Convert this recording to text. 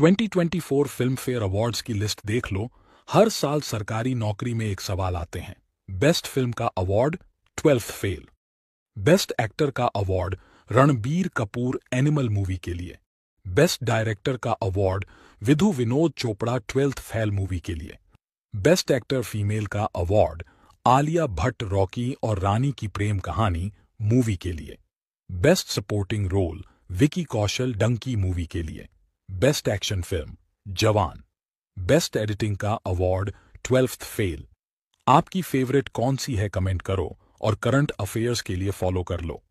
2024 Filmfare awards की list देख लो हर साल सरकारी नौकरी में एक सवाल आते हैं बेस्ट फिल्म का award twelfth fail best actor का award Ranbir Kapoor Animal movie के लिए बेस्ट डायरेक्टर का award Vidhu Vinod Chopra twelfth fail movie के लिए बेस्ट एक्टर फीमेल का अवार्ड आलिया भट्ट रॉकी और रानी की प्रेम कहानी मूवी के लिए best supporting role Vicky Kaushal Dunki movie के लिए best action film Jawan best editing का अवार्ड ट्वेल्थ फेल आपकी फेवरेट कौन सी है कमेंट करो और करंट अफेयर्स के लिए फॉलो कर लो